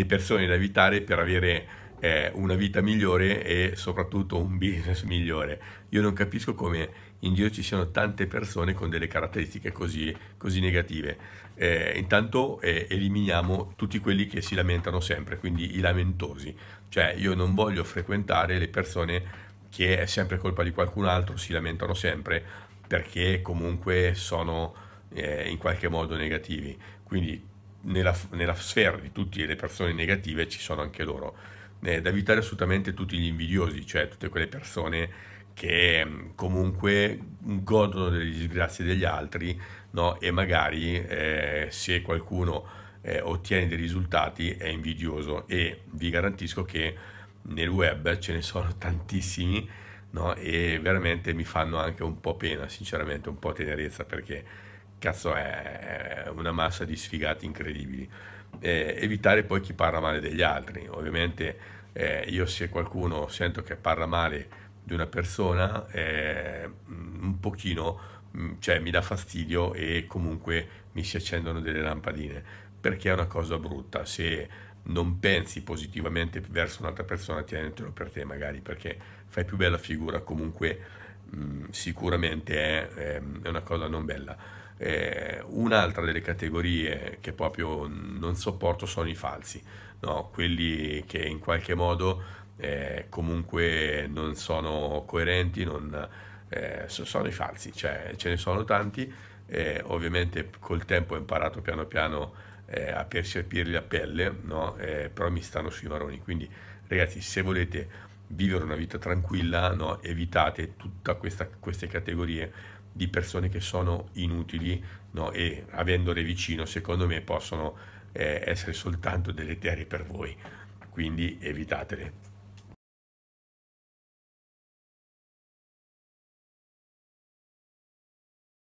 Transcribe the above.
le persone da evitare per avere eh, una vita migliore e soprattutto un business migliore. Io non capisco come in giro ci siano tante persone con delle caratteristiche così, così negative. Eh, intanto eh, eliminiamo tutti quelli che si lamentano sempre, quindi i lamentosi. Cioè io non voglio frequentare le persone che è sempre colpa di qualcun altro, si lamentano sempre perché comunque sono eh, in qualche modo negativi. Quindi nella, nella, sfera di tutte le persone negative ci sono anche loro. Eh, da evitare assolutamente tutti gli invidiosi, cioè tutte quelle persone che mm, comunque godono delle disgrazie degli altri no? e magari eh, se qualcuno eh, ottiene dei risultati è invidioso e vi garantisco che nel web ce ne sono tantissimi no? e veramente mi fanno anche un po' pena, sinceramente un po' tenerezza perché cazzo è una massa di sfigati incredibili. Eh, evitare poi chi parla male degli altri, ovviamente eh, io se qualcuno sento che parla male di una persona, eh, mm, un pochino mm, cioè, mi dà fastidio e comunque mi si accendono delle lampadine, perché è una cosa brutta. Se non pensi positivamente verso un'altra persona, tienitelo per te magari, perché fai più bella figura comunque Mm, sicuramente è, ehm, è, una cosa non bella. Eh, un'altra delle categorie che proprio non sopporto sono i falsi, no? quelli che in qualche modo eh, comunque non sono coerenti, non, eh, sono i falsi, cioè ce ne sono tanti, eh, ovviamente col tempo ho imparato piano piano eh, a percepirli a pelle, no? Eh, però mi stanno sui maroni, quindi ragazzi se volete vivere una vita tranquilla, no? evitate tutte queste categorie di persone che sono inutili no? e avendole vicino, secondo me, possono eh, essere soltanto deleterie per voi. Quindi evitatele.